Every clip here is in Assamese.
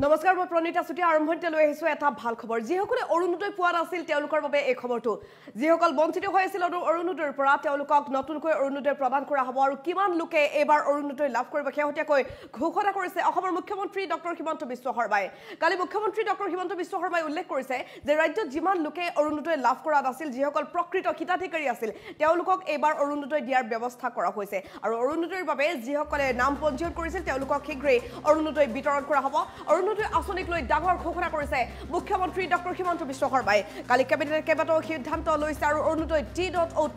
নমস্কাৰ মই প্ৰণীতা চুটি আৰম্ভণিতে লৈ আহিছোঁ এটা ভাল খবৰ যিসকলে অৰুণোদয় পোৱা নাছিল তেওঁলোকৰ বাবে এই খবৰটো যিসকল বঞ্চিত হৈ আছিল অৰুণোদয়ৰ পৰা তেওঁলোকক নতুনকৈ অৰুণোদয় প্ৰদান কৰা হ'ব আৰু কিমান লোকে এইবাৰ অৰুণোদয় লাভ কৰিব শেহতীয়াকৈ ঘোষণা কৰিছে অসমৰ মুখ্যমন্ত্ৰী ডক্টৰ হিমন্ত বিশ্ব শৰ্মাই কালি মুখ্যমন্ত্ৰী ডক্টৰ হিমন্ত বিশ্ব শৰ্মাই উল্লেখ কৰিছে যে ৰাজ্যত যিমান লোকে অৰুণোদয় লাভ কৰা নাছিল যিসকল প্ৰকৃত হিতাধিকাৰী আছিল তেওঁলোকক এইবাৰ অৰুণোদয় দিয়াৰ ব্যৱস্থা কৰা হৈছে আৰু অৰুণোদয়ৰ বাবে যিসকলে নাম পঞ্জীয়ন কৰিছিল তেওঁলোকক শীঘ্ৰেই অৰুণোদয় বিতৰণ কৰা হ'ব অৰুণোদয় আঁচনিক লৈ ডাঙৰ ঘোষণা কৰিছে মুখ্যমন্ত্ৰী ডক্টৰ হিমন্ত বিশ্ব শৰ্মাই কালি কেবিনেটে কেইবাটাও সিদ্ধান্ত লৈছে আৰু অৰুণোদয় টি ডট আউট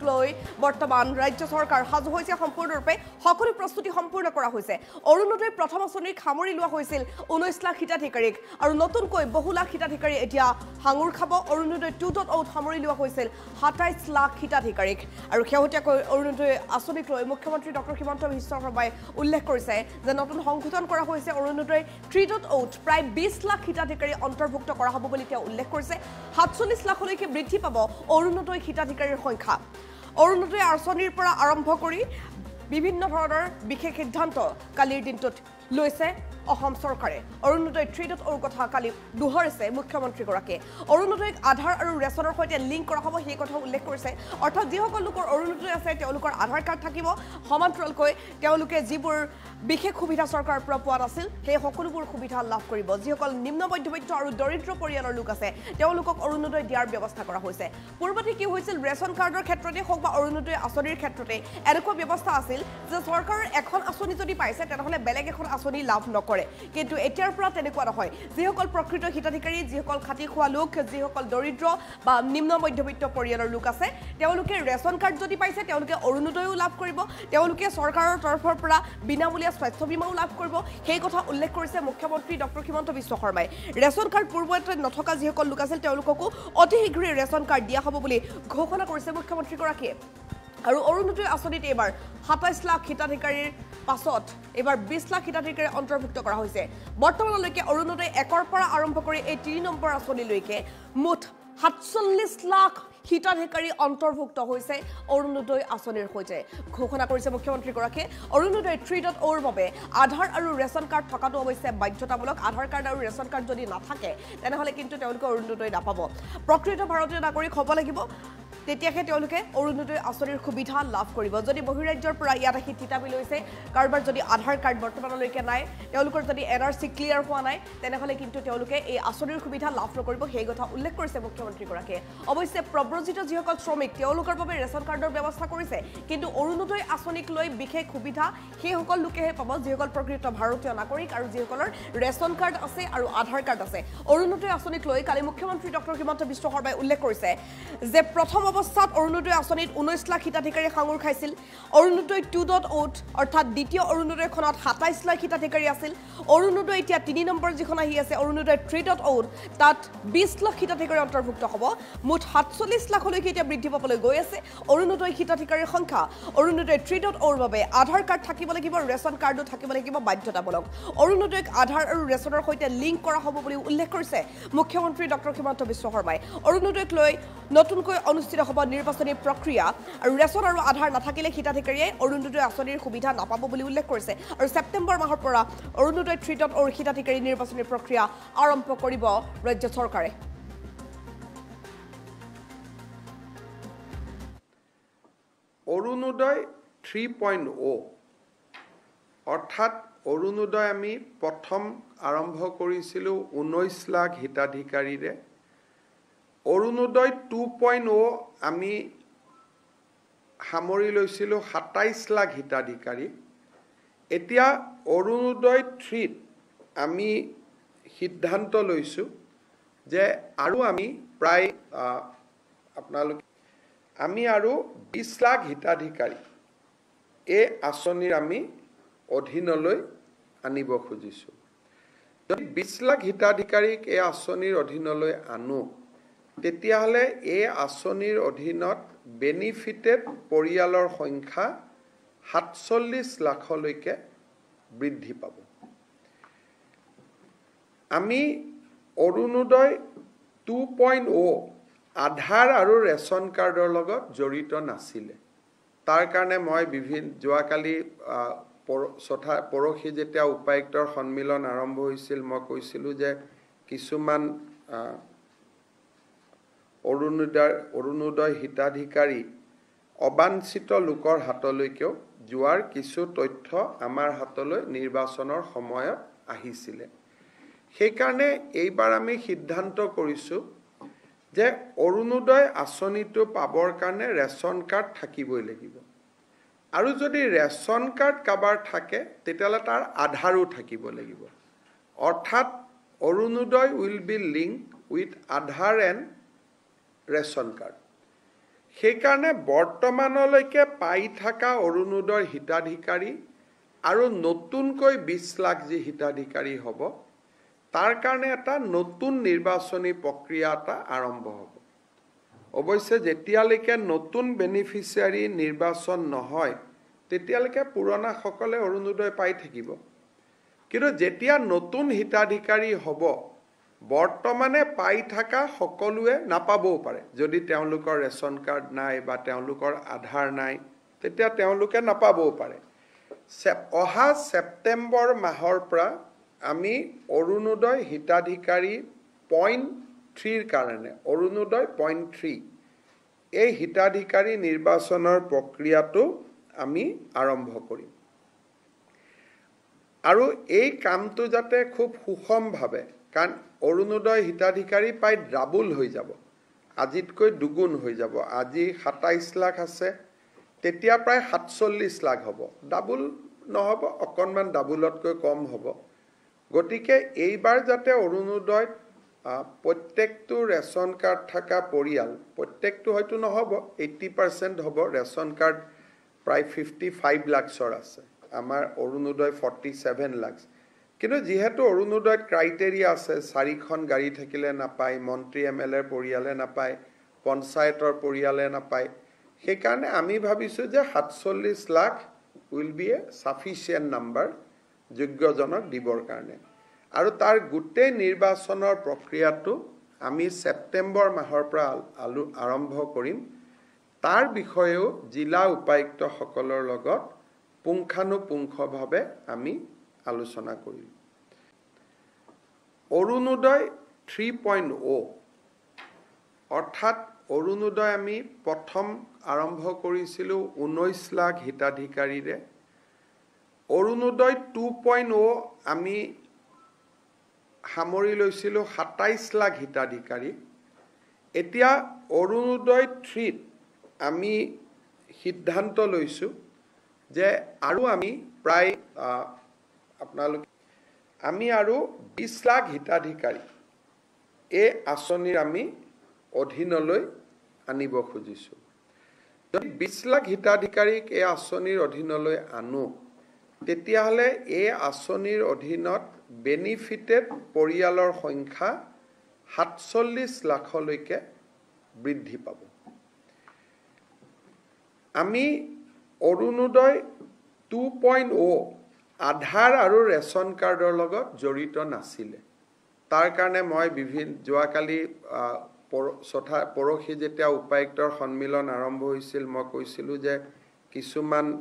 বৰ্তমান ৰাজ্য চৰকাৰ সাজু হৈছে সম্পূৰ্ণৰূপে সকলো প্ৰস্তুতি সম্পূৰ্ণ কৰা হৈছে অৰুণোদয় প্ৰথম আসনিৰ সামৰি লোৱা হৈছিল ঊনৈছ লাখ হিতাধিকাৰীক আৰু নতুনকৈ বহু লাখ হিতাধিকাৰী এতিয়া হাঙুৰ খাব অৰুণোদয় টু ডট আউট সামৰি লোৱা হৈছিল সাতাইছ লাখ হিতাধিকাৰীক আৰু শেহতীয়াকৈ অৰুণোদয় আঁচনিক লৈ মুখ্যমন্ত্ৰী ডক্টৰ হিমন্ত বিশ্ব শৰ্মাই উল্লেখ কৰিছে যে নতুন সংশোধন কৰা হৈছে অৰুণোদয় থ্ৰি ডট আউট প্ৰায় বিশ লাখ হিতাধিকাৰী অন্তৰ্ভুক্ত কৰা হ'ব বুলি তেওঁ উল্লেখ কৰিছে সাতচল্লিছ লাখলৈকে বৃদ্ধি পাব অৰুণোদয় হিতাধিকাৰীৰ সংখ্যা অৰুণোদয় আঁচনিৰ পৰা আৰম্ভ কৰি বিভিন্ন ধৰণৰ বিশেষ সিদ্ধান্ত কালিৰ দিনটোত লৈছে অসম চৰকাৰে অৰুণোদয় থ্ৰী ডট অৰু কথা কালি দোহৰিছে মুখ্যমন্ত্ৰীগৰাকীয়ে অৰুণোদয়ক আধাৰ আৰু ৰেচনৰ সৈতে লিংক কৰা হ'ব সেই কথাও উল্লেখ কৰিছে অৰ্থাৎ যিসকল লোকৰ অৰুণোদয় আছে তেওঁলোকৰ আধাৰ কাৰ্ড থাকিব সমান্তৰালকৈ তেওঁলোকে যিবোৰ বিশেষ সুবিধা চৰকাৰৰ পৰা পোৱা নাছিল সেই সকলোবোৰ সুবিধা লাভ কৰিব যিসকল নিম্ন মধ্যবিত্ত আৰু দৰিদ্ৰ পৰিয়ালৰ লোক আছে তেওঁলোকক অৰুণোদয় দিয়াৰ ব্যৱস্থা কৰা হৈছে পূৰ্বতে কি হৈছিল ৰেচন কাৰ্ডৰ ক্ষেত্ৰতে হওক বা অৰুণোদয় আঁচনিৰ ক্ষেত্ৰতে এনেকুৱা ব্যৱস্থা আছিল যে চৰকাৰৰ এখন আঁচনি যদি পাইছে তেনেহ'লে বেলেগ এখন আঁচনি লাভ নকৰে পৰে কিন্তু এতিয়াৰ পৰা তেনেকুৱা নহয় যিসকল প্ৰকৃত হিতাধিকাৰী যিসকল খাতি খোৱা লোক যিসকল দৰিদ্ৰ বা নিম্ন মধ্যবিত্ত পৰিয়ালৰ লোক আছে তেওঁলোকে ৰেচন কাৰ্ড যদি পাইছে তেওঁলোকে অৰুণোদয়ো লাভ কৰিব তেওঁলোকে চৰকাৰৰ তৰফৰ পৰা বিনামূলীয়া স্বাস্থ্য বীমাও লাভ কৰিব সেই কথা উল্লেখ কৰিছে মুখ্যমন্ত্ৰী ডক্টৰ হিমন্ত বিশ্ব শৰ্মাই ৰেচন কাৰ্ড পূৰ্বতে নথকা যিসকল লোক আছিল তেওঁলোককো অতি শীঘ্ৰে ৰেচন কাৰ্ড দিয়া হ'ব বুলি ঘোষণা কৰিছে মুখ্যমন্ত্ৰীগৰাকীয়ে আৰু অৰুণোদয় আঁচনিত এইবাৰ সাতাইছ লাখ হিতাধিকাৰীৰ পাছত এবাৰ বিশ লাখ হিতাধিকাৰী অন্তৰ্ভুক্ত কৰা হৈছে বৰ্তমানলৈকে অৰুণোদয় একৰ পৰা আৰম্ভ কৰি এই তিনি নম্বৰ আঁচনিলৈকে মুঠ সাতচল্লিছ লাখ হিতাধিকাৰী অন্তৰ্ভুক্ত হৈছে অৰুণোদয় আঁচনিৰ সৈতে ঘোষণা কৰিছে মুখ্যমন্ত্ৰীগৰাকীয়ে অৰুণোদয় থ্ৰী ডট অ'ৰ বাবে আধাৰ আৰু ৰেচন কাৰ্ড থকাটো অৱশ্যে বাধ্যতামূলক আধাৰ কাৰ্ড আৰু ৰেচন কাৰ্ড যদি নাথাকে তেনেহ'লে কিন্তু তেওঁলোকে অৰুণোদয় নাপাব প্ৰকৃত ভাৰতীয় নাগৰিক হ'ব লাগিব তেতিয়াহে তেওঁলোকে অৰুণোদয় আঁচনিৰ সুবিধা লাভ কৰিব যদি বহিৰাজ্যৰ পৰা ইয়াত আহি থিতাপি লৈছে কাৰোবাৰ যদি আধাৰ কাৰ্ড বৰ্তমানলৈকে নাই তেওঁলোকৰ যদি এন আৰ চি ক্লিয়াৰ হোৱা নাই তেনেহ'লে কিন্তু তেওঁলোকে এই আঁচনিৰ সুবিধা লাভ নকৰিব সেই কথা উল্লেখ কৰিছে মুখ্যমন্ত্ৰীগৰাকীয়ে অৱশ্যে প্ৰব্ৰজিত যিসকল শ্ৰমিক তেওঁলোকৰ বাবে ৰেচন কাৰ্ডৰ ব্যৱস্থা কৰিছে কিন্তু অৰুণোদয় আঁচনিক লৈ বিশেষ সুবিধা সেইসকল লোকেহে পাব যিসকল প্ৰকৃত ভাৰতীয় নাগৰিক আৰু যিসকলৰ ৰেচন কাৰ্ড আছে আৰু আধাৰ কাৰ্ড আছে অৰুণোদয় আঁচনিক লৈ কালি মুখ্যমন্ত্ৰী ডক্টৰ হিমন্ত বিশ্ব শৰ্মাই উল্লেখ কৰিছে যে প্ৰথম অৱস্থাত অৰুণোদয় আঁচনিত ঊনৈছ লাখ হিতাধিকাৰী সাঙুৰ খাইছিল অৰুণোদয় টু ডট অ'ট অৰ্থাৎ দ্বিতীয় অৰুণোদয়খনত সাতাইছ লাখ হিতাধিকাৰী আছিল অৰুণোদয় এতিয়া তিনি নম্বৰ যিখন আহি আছে অৰুণোদয় থ্ৰী ডট অ'ট তাত বিছ লাখ হিতাধিকাৰী অন্তৰ্ভুক্ত হ'ব মুঠ সাতচল্লিছ লাখলৈকে এতিয়া বৃদ্ধি পাবলৈ গৈ আছে অৰুণোদয় হিতাধিকাৰীৰ সংখ্যা অৰুণোদয় থ্ৰী ডট অ'ৰ বাবে আধাৰ কাৰ্ড থাকিব লাগিব ৰেচন কাৰ্ডো থাকিব লাগিব বাধ্যতামূলক অৰুণোদয়ক আধাৰ আৰু ৰেচনৰ সৈতে লিংক কৰা হ'ব বুলি উল্লেখ কৰিছে মুখ্যমন্ত্ৰী ডক্টৰ হিমন্ত বিশ্ব শৰ্মাই অৰুণোদয়ক লৈ নতুনকৈ অনুষ্ঠিত লোকসভা নিৰ্বাচনী প্ৰক্ৰিয়া আৰু ৰেচন আৰু আধাৰ নাথাকিলে হিতাধিকাৰীয়ে অৰুণোদয় আঁচনিৰ সুবিধা নাপাব বুলি উল্লেখ কৰিছে আৰু ছেপ্টেম্বৰ মাহৰ পৰা অৰুণোদয় থ্ৰীটত হিতাধিকাৰী নিৰ্বাচনী প্ৰক্ৰিয়া আৰম্ভ কৰিব ৰাজ্য চৰকাৰে অৰুণোদয় থ্ৰী পইণ্ট অ' অৰ্থাৎ অৰুণোদয় আমি প্ৰথম আৰম্ভ কৰিছিলোঁ ঊনৈছ লাখ হিতাধিকাৰীৰে অৰুণোদয় টু পইণ্ট অ' আমি সামৰি লৈছিলোঁ সাতাইছ লাখ হিতাধিকাৰী এতিয়া অৰুণোদয় থ্ৰীত আমি সিদ্ধান্ত লৈছোঁ যে আৰু আমি প্ৰায় আপোনালোকে আমি আৰু বিছ লাখ হিতাধিকাৰী এই আঁচনিৰ আমি অধীনলৈ আনিব খুজিছোঁ যদি বিছ লাখ হিতাধিকাৰীক এই আঁচনিৰ অধীনলৈ আনো তেতিয়াহ'লে এই আঁচনিৰ অধীনত বেনিফিটেড পৰিয়ালৰ সংখ্যা সাতচল্লিছ লাখলৈকে বৃদ্ধি পাব আমি Orunodoi two point O' Aadhaar আৰু ৰেচন কাৰ্ডৰ লগত জড়িত নাছিলে তাৰ কাৰণে মই বিভিন্ন যোৱাকালি চথা পৰহি যেতিয়া উপায়ুক্তৰ সন্মিলন আৰম্ভ হৈছিল মই কৈছিলোঁ যে কিছুমান অৰুণোদয় অৰুণোদয় হিতাধিকাৰী অবাঞ্চিত লোকৰ হাতলৈকেও যোৱাৰ কিছু তথ্য আমাৰ হাতলৈ নিৰ্বাচনৰ সময়ত আহিছিলে সেইকাৰণে এইবাৰ আমি সিদ্ধান্ত কৰিছোঁ যে অৰুণোদয় আঁচনিটো পাবৰ কাৰণে ৰেচন কাৰ্ড থাকিবই লাগিব আৰু যদি ৰেচন কাৰ্ড কাৰোবাৰ থাকে তেতিয়াহ'লে তাৰ আধাৰো থাকিব লাগিব অৰ্থাৎ Orunodoi will be link with Aadhaar and ration card সেইকাৰণে বৰ্তমানলৈকে পাই থকা অৰুণোদয় হিতাধিকাৰী আৰু নতুনকৈ বিছ লাখ যি হিতাধিকাৰী হ'ব তাৰ কাৰণে এটা নতুন নিৰ্বাচনী প্ৰক্ৰিয়া এটা আৰম্ভ হ'ব অৱশ্যে যেতিয়ালৈকে নতুন বেনিফিচিয়াৰী নিৰ্বাচন নহয় তেতিয়ালৈকে পুৰণাসকলে অৰুণোদয় পাই থাকিব কিন্তু যেতিয়া নতুন হিতাধিকাৰী হ'ব বৰ্তমানে পাই থকা সকলোৱে নাপাবও পাৰে যদি তেওঁলোকৰ ৰেচন কাৰ্ড নাই বা তেওঁলোকৰ আধাৰ নাই তেতিয়া তেওঁলোকে নাপাবও পাৰে অহা ছেপ্টেম্বৰ মাহৰ পৰা আমি অৰুণোদয় হিতাধিকাৰী পইণ্ট থ্ৰীৰ কাৰণে অৰুণোদয় পইণ্ট থ্ৰী এই হিতাধিকাৰী নিৰ্বাচনৰ প্ৰক্ৰিয়াটো আমি আৰম্ভ কৰিম আৰু এই কামটো যাতে খুব সুষমভাৱে কাৰণ অৰুণোদয় হিতাধিকাৰী প্ৰায় ডাবুল হৈ যাব আজিতকৈ দুগুণ হৈ যাব আজি সাতাইছ লাখ আছে তেতিয়া প্ৰায় সাতচল্লিছ লাখ হ'ব ডাবুল নহ'ব অকণমান ডাবুলতকৈ কম হ'ব গতিকে এইবাৰ যাতে অৰুণোদয়ত প্ৰত্যেকটো ৰেচন কাৰ্ড থকা পৰিয়াল প্ৰত্যেকটো হয়তো নহ'ব এইটি পাৰ্চেণ্ট হ'ব ৰেচন কাৰ্ড প্ৰায় ফিফটি ফাইভ লাখছৰ আছে আমাৰ অৰুণোদয় ফৰ্টি ছেভেন লাখছ কিন্তু যিহেতু অৰুণোদয়ত ক্ৰাইটেৰিয়া আছে চাৰিখন গাড়ী থাকিলে নাপায় মন্ত্ৰী এম এল এৰ পৰিয়ালে নাপায় পঞ্চায়তৰ পৰিয়ালে নাপায় সেইকাৰণে আমি ভাবিছোঁ যে সাতচল্লিছ lakh will be a sufficient number যোগ্যজনক দিবৰ কাৰণে আৰু তাৰ গোটেই নিৰ্বাচনৰ প্ৰক্ৰিয়াটো আমি ছেপ্টেম্বৰ মাহৰ পৰা আলো আৰম্ভ কৰিম তাৰ বিষয়েও জিলা উপায়ুক্তসকলৰ লগত পুংখানুপুংখভাৱে আমি আলোচনা কৰিলোঁ অৰুণোদয় থ্ৰী পইণ্ট অ' অৰ্থাৎ অৰুণোদয় আমি প্ৰথম আৰম্ভ কৰিছিলোঁ ঊনৈছ লাখ হিতাধিকাৰীৰে অৰুণোদয় টু পইণ্ট অ' আমি সামৰি লৈছিলোঁ সাতাইছ লাখ হিতাধিকাৰী এতিয়া অৰুণোদয় থ্ৰীত আমি সিদ্ধান্ত লৈছোঁ যে আৰু আমি প্ৰায় আপোনালোকে আমি আৰু বিছ লাখ হিতাধিকাৰী এই আঁচনিৰ আমি অধীনলৈ আনিব খুজিছোঁ যদি বিছ লাখ হিতাধিকাৰীক এই আঁচনিৰ অধীনলৈ আনো তেতিয়াহ'লে এই আঁচনিৰ অধীনত বেনিফিটেড পৰিয়ালৰ সংখ্যা সাতচল্লিছ লাখলৈকে বৃদ্ধি পাব আমি Orunodoi two point O' Aadhaar আৰু ৰেচন কাৰ্ডৰ লগত জড়িত নাছিলে তাৰ কাৰণে মই বিভিন্ন যোৱাকালি চথা পৰহি যেতিয়া উপায়ুক্তৰ সন্মিলন আৰম্ভ হৈছিল মই কৈছিলোঁ যে কিছুমান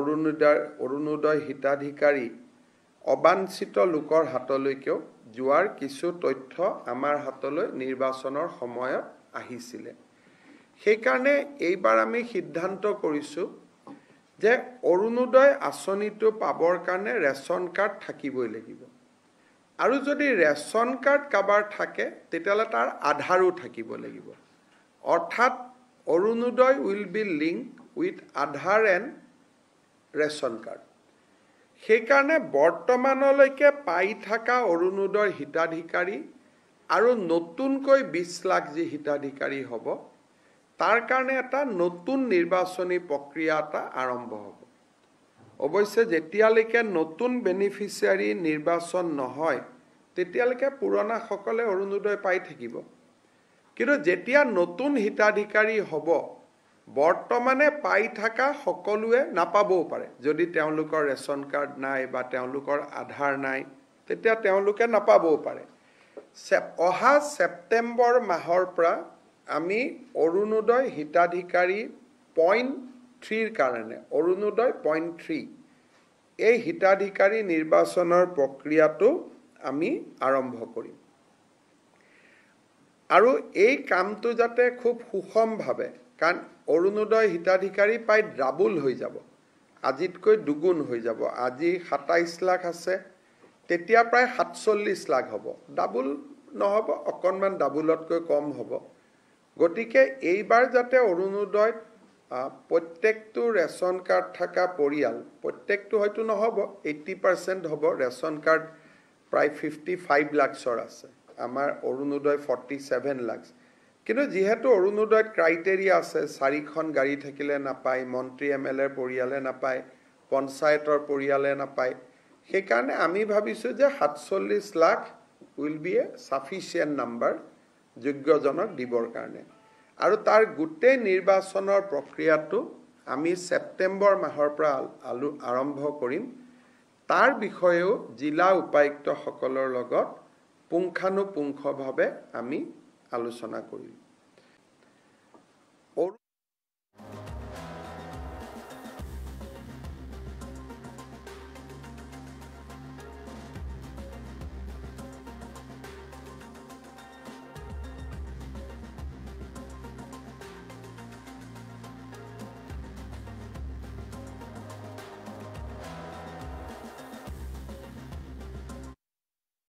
অৰুণোদয় অৰুণোদয় হিতাধিকাৰী অবাঞ্চিত লোকৰ হাতলৈকেও যোৱাৰ কিছু তথ্য আমাৰ হাতলৈ নিৰ্বাচনৰ সময়ত আহিছিলে সেইকাৰণে এইবাৰ আমি সিদ্ধান্ত কৰিছোঁ যে অৰুণোদয় আঁচনিটো পাবৰ কাৰণে ৰেচন কাৰ্ড থাকিবই লাগিব আৰু যদি ৰেচন কাৰ্ড কাৰোবাৰ থাকে তেতিয়াহ'লে তাৰ আধাৰো থাকিব লাগিব অৰ্থাৎ Orunodoi will be link with Aadhaar and ration card সেইকাৰণে বৰ্তমানলৈকে পাই থকা অৰুণোদয় হিতাধিকাৰী আৰু নতুনকৈ বিছ লাখ যি হিতাধিকাৰী হ'ব তাৰ কাৰণে এটা নতুন নিৰ্বাচনী প্ৰক্ৰিয়া এটা আৰম্ভ হ'ব অৱশ্যে যেতিয়ালৈকে নতুন বেনিফিচিয়াৰী নিৰ্বাচন নহয় তেতিয়ালৈকে পুৰণাসকলে অৰুণোদয় পাই থাকিব কিন্তু যেতিয়া নতুন হিতাধিকাৰী হ'ব বৰ্তমানে পাই থকা সকলোৱে নাপাবও পাৰে যদি তেওঁলোকৰ ৰেচন কাৰ্ড নাই বা তেওঁলোকৰ আধাৰ নাই তেতিয়া তেওঁলোকে নাপাবও পাৰে অহা ছেপ্টেম্বৰ মাহৰ পৰা আমি অৰুণোদয় হিতাধিকাৰী পইণ্ট থ্ৰীৰ কাৰণে অৰুণোদয় পইণ্ট থ্ৰী এই হিতাধিকাৰী নিৰ্বাচনৰ প্ৰক্ৰিয়াটো আমি আৰম্ভ কৰিম আৰু এই কামটো যাতে খুব সুষমভাৱে কাৰণ অৰুণোদয় হিতাধিকাৰী প্ৰায় ডাবুল হৈ যাব আজিতকৈ দুগুণ হৈ যাব আজি সাতাইছ লাখ আছে তেতিয়া প্ৰায় সাতচল্লিছ লাখ হ'ব ডাবুল নহ'ব অকণমান ডাবুলতকৈ কম হ'ব গতিকে এইবাৰ যাতে অৰুণোদয়ত প্ৰত্যেকটো ৰেচন কাৰ্ড থকা পৰিয়াল প্ৰত্যেকটো হয়তো নহ'ব এইটি পাৰ্চেণ্ট হ'ব ৰেচন কাৰ্ড প্ৰায় ফিফটি ফাইভ লাক্সৰ আছে আমাৰ অৰুণোদয় ফৰ্টি ছেভেন লাক্স কিন্তু যিহেতু অৰুণোদয়ত ক্ৰাইটেৰিয়া আছে চাৰিখন গাড়ী থাকিলে নাপায় মন্ত্ৰী এম এল এৰ পৰিয়ালে নাপায় পঞ্চায়তৰ পৰিয়ালে নাপায় সেইকাৰণে আমি ভাবিছোঁ যে সাতচল্লিছ lakh will be a sufficient number যোগ্যজনক দিবৰ কাৰণে আৰু তাৰ গোটেই নিৰ্বাচনৰ প্ৰক্ৰিয়াটো আমি ছেপ্টেম্বৰ মাহৰ পৰা আলো আৰম্ভ কৰিম তাৰ বিষয়েও জিলা উপায়ুক্তসকলৰ লগত পুংখানুপুংখভাৱে আমি আলোচনা কৰিম